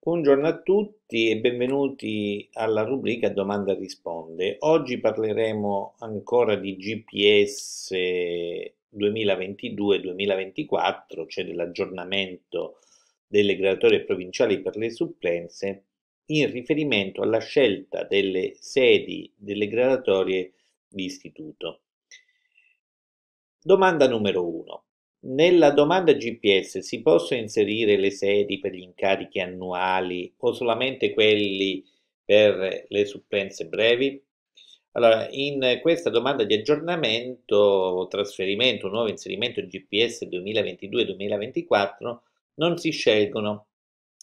Buongiorno a tutti e benvenuti alla rubrica Domanda risponde. Oggi parleremo ancora di GPS 2022-2024, cioè dell'aggiornamento delle graduatorie provinciali per le supplenze, in riferimento alla scelta delle sedi delle graduatorie di istituto. Domanda numero 1. Nella domanda GPS si possono inserire le sedi per gli incarichi annuali o solamente quelli per le supplenze brevi? Allora, in questa domanda di aggiornamento, trasferimento, nuovo inserimento GPS 2022-2024 non si scelgono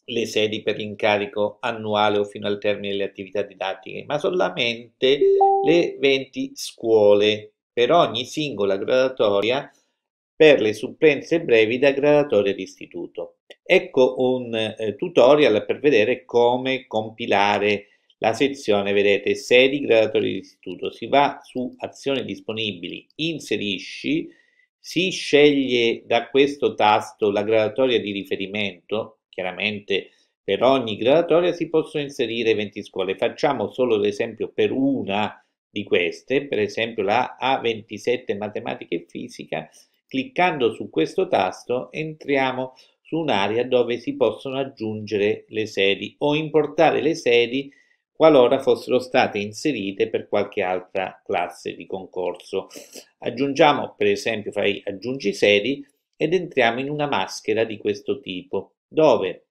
le sedi per l'incarico annuale o fino al termine delle attività didattiche, ma solamente le 20 scuole per ogni singola graduatoria per le supplenze brevi da graduatoria d'istituto. Ecco un eh, tutorial per vedere come compilare la sezione, vedete, sedi graduatoria di istituto. Si va su azioni disponibili, inserisci, si sceglie da questo tasto la gradatoria di riferimento, chiaramente per ogni gradatoria si possono inserire 20 scuole. Facciamo solo l'esempio per una di queste, per esempio la A27 Matematica e Fisica, Cliccando su questo tasto entriamo su un'area dove si possono aggiungere le sedi o importare le sedi qualora fossero state inserite per qualche altra classe di concorso. Aggiungiamo per esempio fai aggiungi sedi ed entriamo in una maschera di questo tipo dove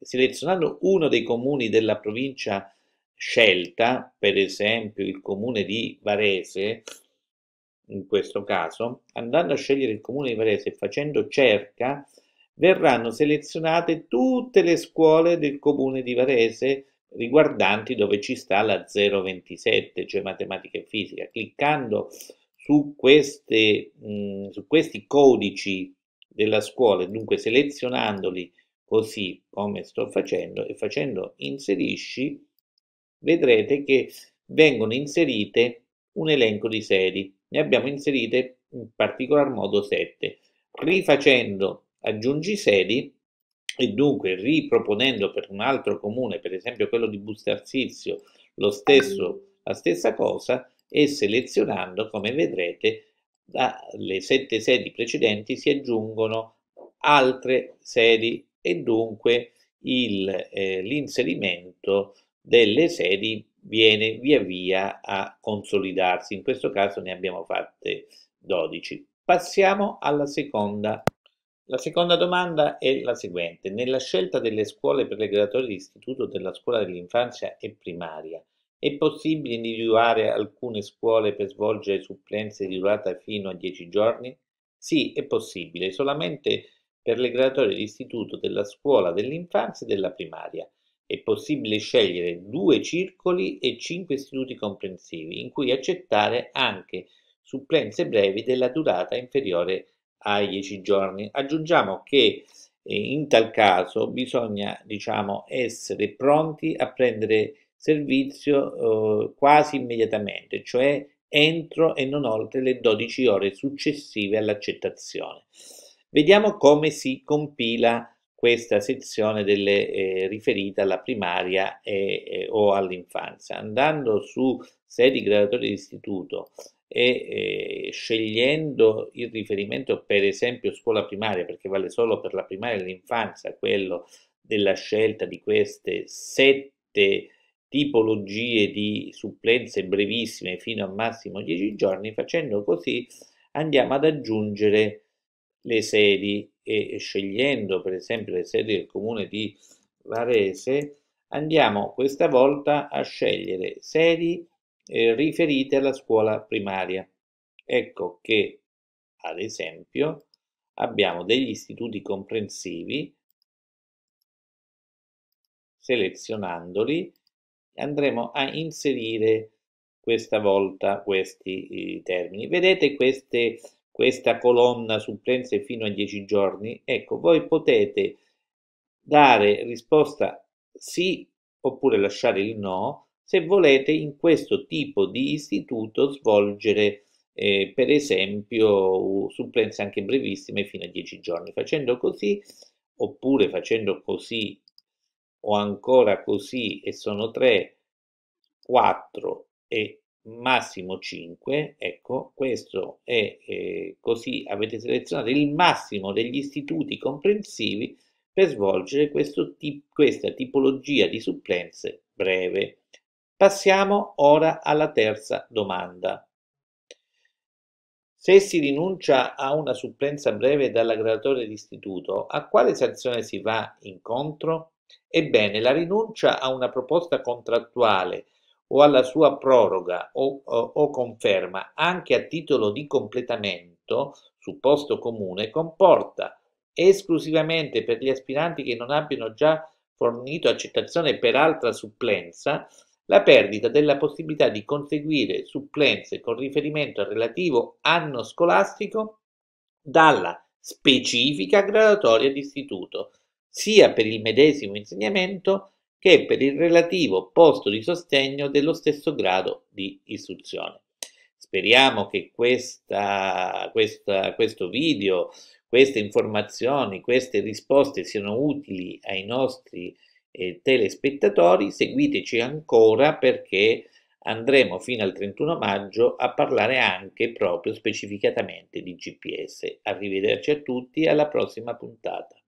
selezionando uno dei comuni della provincia scelta, per esempio il comune di Varese, in questo caso, andando a scegliere il comune di Varese e facendo cerca, verranno selezionate tutte le scuole del comune di Varese riguardanti dove ci sta la 027, cioè matematica e fisica. Cliccando su, queste, mh, mm, su questi codici della scuola, dunque selezionandoli così come sto facendo e facendo inserisci, vedrete che vengono inserite un elenco di sedi ne abbiamo inserite in particolar modo 7. Rifacendo aggiungi sedi e dunque riproponendo per un altro comune, per esempio quello di Bustarsizio, lo stesso, la stessa cosa e selezionando, come vedrete, dalle sette sedi precedenti si aggiungono altre sedi e dunque eh, l'inserimento eh, delle sedi viene via via a consolidarsi. In questo caso ne abbiamo fatte 12. Passiamo alla seconda. La seconda domanda è la seguente. Nella scelta delle scuole per le graduatorie di istituto della scuola dell'infanzia e primaria, è possibile individuare alcune scuole per svolgere supplenze di durata fino a 10 giorni? Sì, è possibile, solamente per le graduatorie di istituto della scuola dell'infanzia e della primaria è possibile scegliere due circoli e cinque istituti comprensivi, in cui accettare anche supplenze brevi della durata inferiore ai 10 giorni. Aggiungiamo che eh, in tal caso bisogna diciamo, essere pronti a prendere servizio eh, quasi immediatamente, cioè entro e non oltre le 12 ore successive all'accettazione. Vediamo come si compila questa sezione delle, eh, riferita alla primaria e, eh, o all'infanzia. Andando su sedi graduatorie di istituto e eh, scegliendo il riferimento per esempio scuola primaria, perché vale solo per la primaria e l'infanzia, quello della scelta di queste sette tipologie di supplenze brevissime fino al massimo 10 giorni, facendo così andiamo ad aggiungere le sedi e scegliendo per esempio le sedi del comune di Varese, andiamo questa volta a scegliere sedi eh, riferite alla scuola primaria. Ecco che, ad esempio, abbiamo degli istituti comprensivi, selezionandoli andremo a inserire questa volta questi eh, termini. Vedete queste questa colonna supplenze fino a 10 giorni, ecco, voi potete dare risposta sì oppure lasciare il no se volete in questo tipo di istituto svolgere eh, per esempio supplenze anche brevissime fino a 10 giorni. Facendo così oppure facendo così o ancora così e sono 3, 4 e massimo 5, ecco, questo è eh, così avete selezionato il massimo degli istituti comprensivi per svolgere questo, tip, questa tipologia di supplenze breve. Passiamo ora alla terza domanda. Se si rinuncia a una supplenza breve dalla graduatoria di istituto, a quale sanzione si va incontro? Ebbene, la rinuncia a una proposta contrattuale o alla sua proroga o, o, o conferma anche a titolo di completamento su posto comune comporta esclusivamente per gli aspiranti che non abbiano già fornito accettazione per altra supplenza la perdita della possibilità di conseguire supplenze con riferimento al relativo anno scolastico dalla specifica graduatoria d'istituto sia per il medesimo insegnamento che per il relativo posto di sostegno dello stesso grado di istruzione. Speriamo che questa, questa, questo video, queste informazioni, queste risposte siano utili ai nostri eh, telespettatori. Seguiteci ancora perché andremo fino al 31 maggio a parlare anche proprio specificatamente di GPS. Arrivederci a tutti alla prossima puntata.